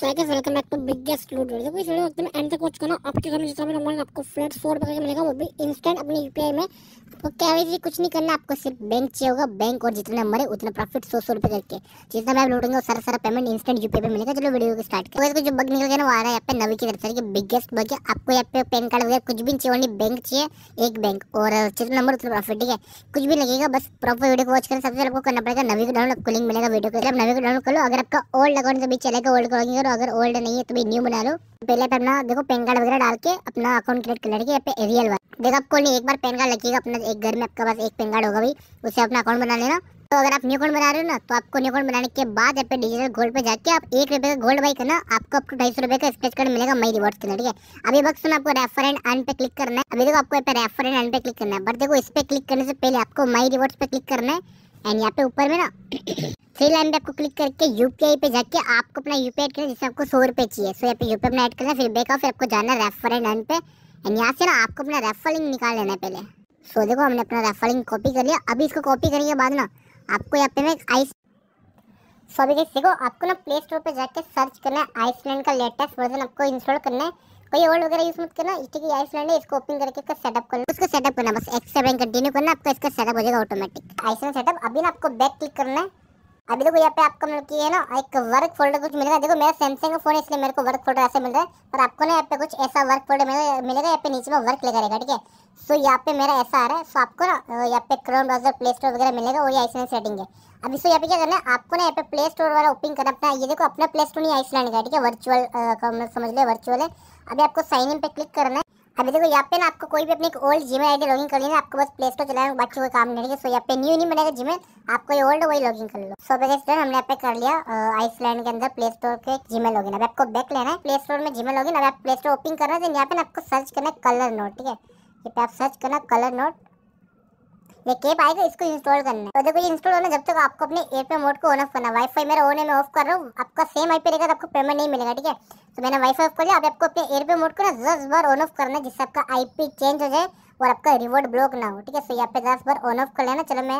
so I guess welcome back to biggest loot video इस video एकदम end तक कुछ करना आपके घर में जितना भी नंबर आपको फ्लैट फोर करके मिलेगा वो भी इंस्टेंट अपने यूपीआई में आपको कैवेज कुछ नहीं करना आपको सिर्फ बैंक चाहिए होगा बैंक और जितना नंबर है उतना प्रॉफिट सौ सौ रुपये करके जितना भी आप लूटेंगे सारा सारा पेमेंट इंस्टेंट यूपीआई पे मिलेगा चलो वीडियो को स्टार्ट करें तो जो बग निकल गया ना वो आ रहा है यहाँ पे नवी की तरफ से बिगेस्ट बग है आपको यहाँ पे पैन कार्ड वगैरह कुछ भी चाहिए ओनली बैंक चाहिए एक बैंक और जितना नंबर उतना प्रॉफिट ठीक है कुछ भी लगेगा बस प्रॉपर वीडियो को वॉच करना सबसे आपको करना पड़ेगा नवी को डाउनलोड को लिंक मिलेगा वीडियो को आप नवी को डाउनलोड कर लो अगर आपका ओल्ड अकाउंट से भी चलेगा ओल्ड करोगे करो अगर ओल्ड नहीं है तो भी न्यू बना लो पहले पे तो अपना देखो पैन कार्ड वगैरह डाल के अपना अकाउंट क्रिएट कर लेंगे पे एरियल वाला देखो आपको नहीं एक बार पैन कार्ड लगेगा अपना एक घर में आपका पास एक पैन कार्ड होगा भाई उससे अपना अकाउंट बना लेना तो अगर आप न्यू अकाउंट बना रहे हो ना तो आपको न्यू अकाउंट बनाने के बाद यहाँ पे डिजिटल गोल्ड पे जाके आप एक रुपये का गोल्ड बाई करना आपको आपको ढाई सौ रुपये का स्क्रेच कार्ड मिलेगा मई रिवॉर्ड के अंदर ठीक है अभी वक्त सुन आपको रेफर एंड अर्न पे क्लिक करना है अभी देखो आपको यहाँ पे रेफर एंड अर्न पे क्लिक करना है बट देखो इस पे क्लिक करने से पहले आपको मई रिवॉर्ड्स पे क्लिक करना है एंड यहाँ पे ऊपर में ना थ्री लाइन पे आपको क्लिक करके यूपीआई पे जाके आपको अपना यूपीआई ऐड करना जिससे आपको सौ रुपये चाहिए सो यहाँ पे यूपीआई में ऐड करना फिर बैक फिर आपको जाना रेफर एंड अर्न पे एंड यहाँ से ना आपको अपना रेफर लिंक निकाल लेना है पहले सो देखो हमने अपना रेफर लिंक कॉपी कर लिया अभी इसको कॉपी करने के बाद ना आपको यहाँ पे आइस सो अभी देखो आपको ना प्ले स्टोर पर जाके सर्च करना है आइसलैंड का लेटेस्ट वर्जन आपको इंस्टॉल करना है कोई ओल्ड वगैरह यूज़ मत करना ठीक है आइसलैंड है इसको ओपन करके इसका सेटअप करना उसको सेटअप करना बस एक्स से कंटिन्यू करना आपका इसका सेटअप हो जाएगा ऑटोमेटिक आइसलैंड सेटअप अभी ना आपको बैक क्लिक करना है अभी देखो यहाँ पे आपको मतलब की है ना एक वर्क फोल्डर कुछ मिलेगा देखो मेरा सैमसंग का फोन है इसलिए मेरे को वर्क फोल्डर ऐसे मिल रहा है पर आपको ना यहाँ पे कुछ ऐसा वर्क फोल्डर मिलेगा यहाँ पे नीचे में वर्क लगा रहेगा ठीक है सो यहाँ पे मेरा ऐसा आ रहा है सो आपको ना यहाँ पे क्रोम ब्राउजर प्ले स्टोर वगैरह मिलेगा वही ये आइसलैंड सेटिंग है अभी सो यहाँ पे क्या करना है आपको ना यहाँ पे प्ले स्टोर वाला ओपन करना अपना ये देखो अपना प्ले स्टोर नहीं आइसलैंड का ठीक है वर्चुअल मतलब समझ ले वर्चुअल है अभी आपको साइन इन पे क्लिक करना है अभी देखो यहाँ पे ना आपको कोई भी अपनी ओल्ड जीमेल आईडी लॉगिन कर लेना आपको बस प्ले स्टोर चलाना बाकी कोई काम नहीं है सो यहाँ पे न्यू नहीं बनेगा जीमेल आपको ये ओल्ड वही लॉगिन कर लो सो बेस्ट स्टूडेंट हमने यहाँ पे कर लिया आइसलैंड के अंदर प्ले स्टोर के जीमेल लॉगिन अब आपको बैक लेना है प्ले स्टोर में जीमेल लॉगिन अब आप प्ले स्टोर ओपन करना है यहाँ पे आपको सर्च करना है कलर नोट ठीक है ये पे आप सर्च करना कलर नोट ये केप आएगा इसको इंस्टॉल करना है तो देखो ये इंस्टॉल होना जब तक आपको अपने एयरपे मोड को ऑन ऑफ करना वाईफाई मेरा ऑन है मैं ऑफ कर रहा हूँ आपका सेम आई रहेगा तो आपको पेमेंट नहीं मिलेगा ठीक है तो मैंने वाई ऑफ कर लिया अब आपको अपने पे मोड को ना दस बार ऑन ऑफ करना है जिससे आपका आईपी चेंज हो जाए और आपका रिवॉर्ड ब्लॉक ना हो ठीक है सो यहाँ पे दस बार ऑन ऑफ कर लेना चलो मैं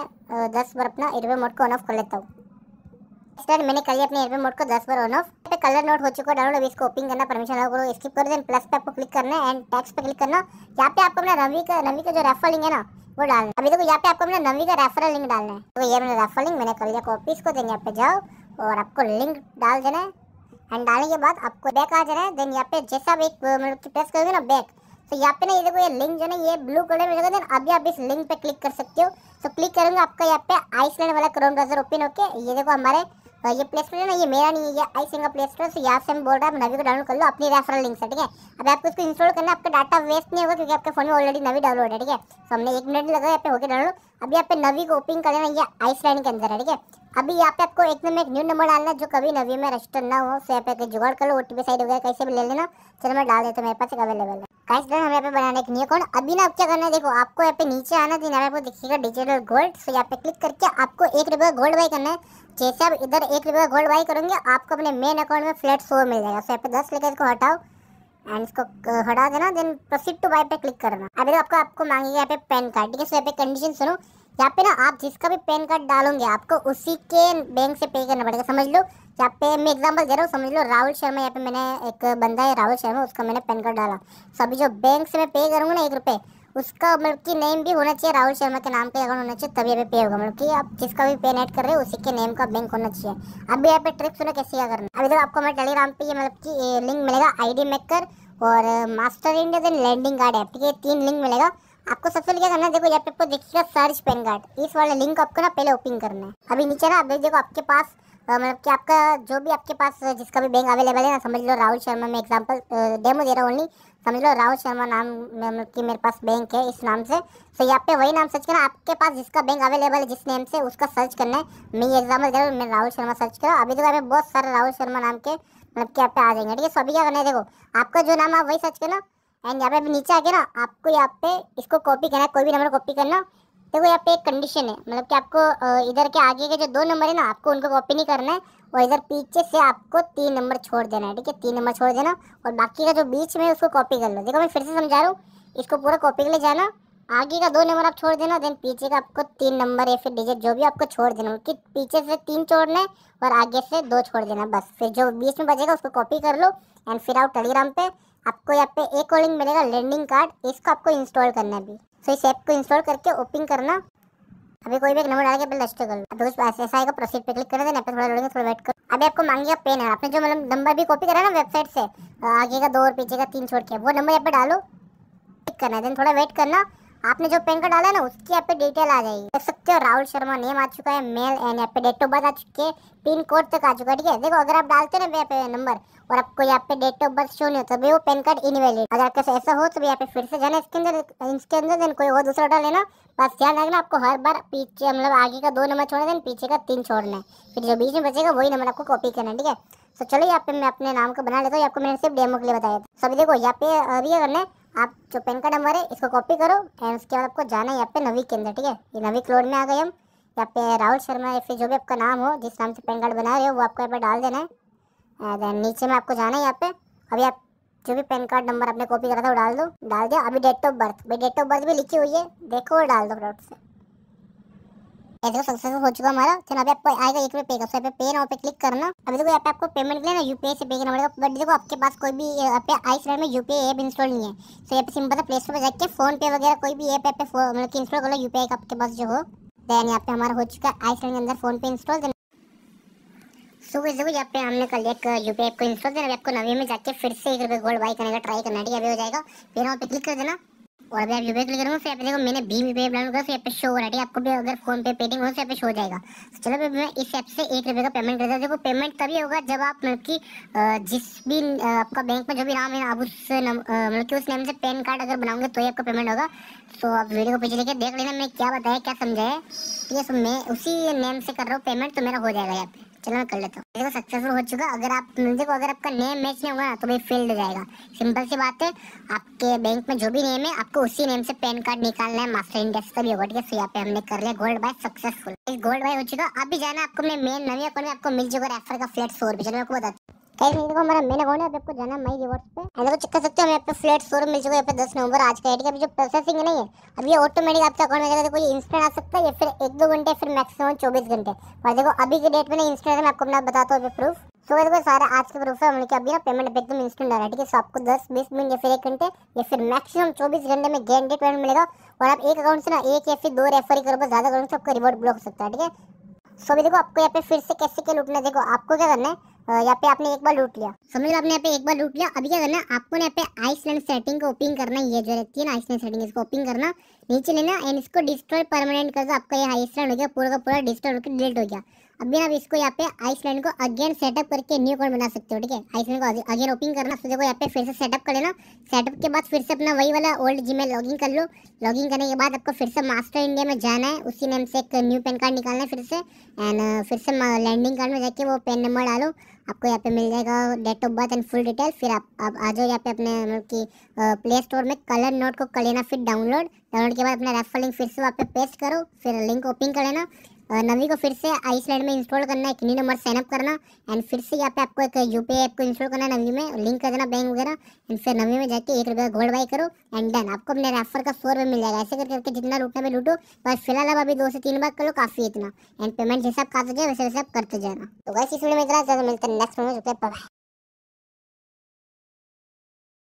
दस बार अपना पे मोड को ऑन ऑफ कर लेता हूँ स्टार्ट मैंने कर लिया अपने एयरपे मोड को दस बार ऑन ऑफ पे कलर नोट हो चुका है डाउनलोड इसको ओपन करना परमिशन अलाउ करो स्किप करो देन प्लस पे आपको क्लिक करना है एंड टैक्स पे क्लिक करना यहाँ पे आपको अपना रवि का रवि का जो रेफर लिंक है ना वो डालना अभी देखो यहाँ पे आपको अपना नवी का रेफरल लिंक डालना है तो ये मेरा रेफर लिंक मैंने कर लिया कॉपी इसको देंगे यहाँ पे जाओ और आपको लिंक डाल देना है एंड डालने के बाद आपको बैक आ जा रहा है देन यहाँ पे जैसा आप एक मतलब कि प्रेस करोगे ना बैक तो यहाँ पे ना ये देखो ये लिंक जो है ये ब्लू कलर में देन अभी आप इस लिंक पे क्लिक कर सकते हो तो क्लिक करेंगे आपका यहाँ पे आइसलैंड वाला क्रोम ब्राउजर ओपन होके ये देखो हमारे तो ये प्ले स्टोर है ना ये मेरा नहीं है ये आई सिंह प्ले स्टोर से यहाँ से हम बोल रहे हैं आप नवी को डाउनलोड कर लो अपनी रेफरल लिंक से ठीक है अब आपको इसको इंस्टॉल करना आपका डाटा वेस्ट नहीं होगा क्योंकि आपके फोन में ऑलरेडी नवी डाउनलोड है ठीक है तो हमने एक मिनट लगा यहाँ पे होकर डाउनलोड अभी यहाँ पे नवी को ओपन कर लेना ये आइसलैंड के अंदर है ठीक है अभी यहाँ पे आपको एक नंबर एक न्यू नंबर डालना जो कभी नवी में रजिस्टर ना हो सो यहाँ पे जुगाड़ कर लो ओटीपी साइड वगैरह कैसे भी ले लेना चलो मैं डाल देता हूँ मेरे पास एक अवेलेबल है गाइस डन तो हमें यहाँ पे बनाने के न्यू अकाउंट अभी ना आप क्या करना है देखो आपको यहाँ पे नीचे आना देना है तो आपको दिखेगा डिजिटल गोल्ड सो यहाँ पे क्लिक करके आपको एक रुपये गोल्ड बाई करना है जैसे आप इधर एक रुपये गोल्ड बाई करोगे आपको अपने मेन अकाउंट में फ्लैट सो मिल जाएगा सो यहाँ पे दस लेकर इसको हटाओ एंड इसको हटा देना देन प्रोसीड टू बाई पे क्लिक करना अभी तो आपको आपको मांगेगा यहाँ पे पैन कार्ड ठीक है सो यहाँ पे कंडीशन सुनो यहाँ पे ना आप जिसका भी पैन कार्ड डालोगे आपको उसी के बैंक से पे करना पड़ेगा समझ लो यहाँ पे मैं एग्जांपल दे रहा हूँ समझ लो राहुल शर्मा यहाँ पे मैंने एक बंदा है राहुल शर्मा उसका मैंने पैन कार्ड डाला सभी जो बैंक से मैं पे करूँगा ना एक रुपये उसका मतलब कि नेम भी होना चाहिए राहुल शर्मा के नाम पे अकाउंट होना चाहिए तभी यहाँ पे होगा मतलब कि आप जिसका भी पेन ऐड कर रहे हो उसी के नेम का बैंक होना चाहिए अभी यहाँ पे ट्रिक सुना कैसे क्या करना अभी देखो तो आपको मैं टेलीग्राम पे ये मतलब कि लिंक मिलेगा आई डी मेकर और master India then landing card app ठीक है तीन लिंक मिलेगा आपको सबसे पहले क्या करना है देखो यहाँ पे आपको देखिएगा सर्च पेन कार्ड इस वाले लिंक आपको ना पहले ओपन करना है अभी नीचे ना आप देखो आपके पास मतलब कि आपका जो भी आपके पास जिसका भी बैंक अवेलेबल है ना समझ लो राहुल शर्मा में एग्जांपल डेमो दे रहा हूँ ओनली समझ लो राहुल शर्मा नाम मतलब कि मेरे पास बैंक है इस नाम से तो यहाँ पे वही नाम सर्च करना आपके पास जिसका बैंक अवेलेबल है जिस नेम से उसका सर्च करना है मैं एग्जाम्पल दे रहा हूँ मैं राहुल शर्मा सर्च करो अभी तो यहाँ बहुत सारे राहुल शर्मा नाम के मतलब कि आप पे आ जाएंगे ठीक है सभी क्या करना है देखो आपका जो नाम है वही सर्च करना एंड यहाँ पे नीचे आके ना आपको यहाँ पे इसको कॉपी करना है कोई भी नंबर कॉपी करना देखो यहाँ पे एक कंडीशन है मतलब कि आपको इधर के आगे के जो दो नंबर है ना आपको उनको कॉपी नहीं करना है और इधर पीछे से आपको तीन नंबर छोड़ देना है ठीक है तीन नंबर छोड़ देना और बाकी का जो बीच में उसको कॉपी कर लो देखो मैं फिर से समझा रहा हूँ इसको पूरा कॉपी के लिए जाना आगे का दो नंबर आप छोड़ देना देन पीछे का आपको तीन नंबर या फिर डिजिट जो भी आपको छोड़ देना उनके पीछे से तीन छोड़ना है और आगे से दो छोड़ देना बस फिर जो बीच में बचेगा उसको कॉपी कर लो एंड फिर आप टेलीग्राम पे आपको यहाँ पे एक और लिंक मिलेगा लैंडिंग कार्ड इसको आपको इंस्टॉल करना है भी सो तो इस ऐप को इंस्टॉल करके ओपन करना अभी कोई भी एक नंबर डाल के पहले रजिस्टर कर लो ऐसा आएगा प्रोसीड पे क्लिक कर देना थोड़ा लोडेंगे थोड़ा वेट करो अभी आपको मांगेगा पेन है आपने जो मतलब नंबर भी कॉपी करा ना वेबसाइट से आगे का दो और पीछे का तीन छोड़ के वो नंबर यहाँ पे डालो क्लिक करना देन थोड़ा वेट करना आपने जो पेन कार्ड डाला ना उसकी यहाँ पे डिटेल आ जाएगी देख सकते हो राहुल शर्मा नेम आ चुका है मेल एंड यहाँ पे डेट ऑफ बर्थ आ चुकी है पिन कोड तक आ चुका है ठीक है देखो अगर आप डालते ना यहाँ पे नंबर और आपको यहाँ पे डेट ऑफ बर्थ शो नहीं होता तो वो पैन कार्ड इनवैलिड अगर आपके ऐसा हो तो यहाँ पे फिर से जाना इसके अंदर इसके अंदर देन कोई और दूसरा डाल लेना बस ध्यान रखना आपको हर बार पीछे मतलब आगे का दो नंबर छोड़ना देन पीछे का तीन छोड़ना है फिर जो बीच में बचेगा वही नंबर आपको कॉपी करना है ठीक है तो चलो यहाँ पे मैं अपने नाम को बना लेता हूँ आपको मैंने सिर्फ डेमो के लिए बताया था सभी देखो यहाँ पे अभी अगर ना आप जो पेन का नंबर है इसको कॉपी करो एंड उसके बाद आपको जाना है यहाँ पे नवी के अंदर ठीक है ये नवी क्लोर में आ गए हम यहाँ पे राहुल शर्मा या फिर जो भी आपका नाम हो जिस नाम से पेन कार्ड बना रहे हो वो आपको यहाँ पे डाल देना है देन नीचे में आपको जाना है यहाँ पे अभी आप जो भी पेन कार्ड नंबर आपने कॉपी करा था वो डाल दो डाल दिया अभी डेट ऑफ बर्थ भाई डेट ऑफ बर्थ भी लिखी हुई है देखो और डाल दो प्रोडक्ट से ये सक्सेसफुल तो हो चुका हमारा चलो अभी आपको आएगा एक रुपये पे का पे पे नाउ पे क्लिक करना अभी देखो यहाँ पे आपको पेमेंट लेना यूपीआई से पे करना पड़ेगा बट देखो आपके पास कोई भी यहाँ पे आई स्टोर में यूपीआई ऐप इंस्टॉल नहीं है तो यहाँ पे सिंपल से प्ले स्टोर पर जाकर फोन पे वगैरह कोई भी ऐप ऐप मतलब इंस्टॉल कर लो यूपीआई का आपके पास जो हो देन यहाँ पे हमारा हो चुका है आई स्टोर के अंदर फोन पे इंस्टॉल सो गई देखो यहाँ पे हमने कल एक यूपी ऐप को इंस्टॉल देना अभी आपको नवी में जाके फिर से एक रुपये गोल्ड बाई करने का ट्राई करना ठीक है अभी हो जाएगा फिर वहाँ पे क्लिक कर देना और अभी आप लेकर क्लिक करूँगा फिर देखो मैंने भीम यूपीआई डाउनलोड करो फिर पे शो हो रहा है आपको भी अगर फोन पे पेटिंग हो तो पे शो हो जाएगा तो चलो मैं इस ऐप से एक रुपये का पेमेंट करता हूँ देखो पेमेंट तभी होगा जब आप मतलब कि जिस भी आपका बैंक में जो भी नाम है आप उस मतलब कि उस नाम से पैन कार्ड अगर बनाओगे तो ही आपका पेमेंट होगा तो आप वीडियो को पीछे लेके देख लेना मैं क्या बताया क्या समझाया ठीक तो है मैं उसी नेम से कर रहा हूँ पेमेंट तो मेरा हो जाएगा यहाँ पे चलो मैं कर लेता हूँ देखो सक्सेसफुल हो चुका अगर आप देखो अगर आपका नेम मैच नहीं होगा तो भी फील्ड जाएगा सिंपल सी बात है आपके बैंक में जो भी नेम है आपको उसी नेम से पैन कार्ड निकालना है मास्टर इंडेक्स का भी होगा ठीक है यहाँ पे हमने कर लिया gold buy successful gold buy हो चुका अभी जाना आपको मेन नवी अकाउंट में आपको मिल चुका रेफर का फ्लैट फोर भी चलो आपको बताता हूँ गाइस ये देखो हमारा मेन अकाउंट है आपको जाना माय रिवॉर्ड्स पे देखो चेक कर सकते हो हमें पे फ्लैट शोरूम मिल चुका है पे 10 नवंबर आज का डेट का अभी जो प्रोसेसिंग है नहीं है अभी ये ऑटोमेटिक आपके अकाउंट में जाएगा देखो ये इंस्टेंट आ सकता है या फिर एक दो घंटे फिर मैक्सिमम चौबीस घंटे और देखो अभी के डेट में ना इंस्टेंट मैं आपको अपना बताता हूँ प्रूफ सो देखो सारे आज के प्रूफ है हमने अभी ना पेमेंट एकदम इंस्टेंट आ रहा है ठीक है सो आपको दस बीस मिनट या फिर एक घंटे या फिर मैक्सिमम चौबीस घंटे में गारंटेड पेमेंट मिलेगा और आप एक अकाउंट से ना एक या फिर दो रेफर करो ज़्यादा अकाउंट से आपका रिवॉर्ड ब्लॉक हो सकता है ठीक है सो अभी देखो आपको यहाँ पे फिर से कैसे क्या लूटना है देखो आपको क्या करना है यहाँ पे आपने एक बार लूट लिया समझ लो आपने यहाँ पे एक बार लूट लिया अभी क्या करना आपको यहाँ पे आइसलैंड सेटिंग को ओपन करना ये जो रहती है ना आइसलैंड सेटिंग इसको ओपन करना नीचे लेना एंड इसको डिस्ट्रॉय परमानेंट कर दो आपका ये आइसलैंड हो गया पूरा का पूरा डिस्ट्रॉय होकर डिलीट हो गया अभी आप इसको यहाँ पे आइसलैंड को अगेन सेटअप करके न्यू अकाउंट बना सकते हो ठीक है आइसलैंड को अगेन ओपन करना तो देखो यहाँ पे फिर से सेटअप कर लेना सेटअप के बाद फिर से अपना वही वाला ओल्ड जी मेल लॉगिन कर लो लॉगिन करने के बाद आपको फिर से मास्टर इंडिया में जाना है उसी नेम से एक न्यू पेन कार्ड निकालना है फिर से एंड uh, फिर से लैंडिंग कार्ड में जाके वो पेन नंबर डालो आपको यहाँ पे मिल जाएगा date of birth and full detail फिर आप आप आ जाओ यहाँ पे अपने मतलब कि प्ले uh, स्टोर में कलर नोट को कर लेना फिर डाउनलोड डाउनलोड के बाद अपना रेफर लिंक फिर से वहाँ पे पेस्ट करो फिर लिंक ओपन कर लेना नवी को फिर से आइसलैंड में इंस्टॉल करना है किन्हीं नंबर साइनअप करना एंड फिर से यहाँ पे आपको एक यू पी ऐप को इंस्टॉल करना है नवी में लिंक कर देना बैंक वगैरह एंड फिर नवी में जाके एक रुपया गोल्ड बाई करो एंड डन आपको अपने रेफर का सौ रुपये मिल जाएगा ऐसे करके करके जितना लूटना में लूटो बस फिलहाल आप अभी दो से तीन बार करो काफ़ी इतना एंड पेमेंट जैसे आप खाते जाए वैसे वैसे आप करते जाना तो वैसे इस वीडियो में इतना ज़्यादा मिलता है नेक्स्ट में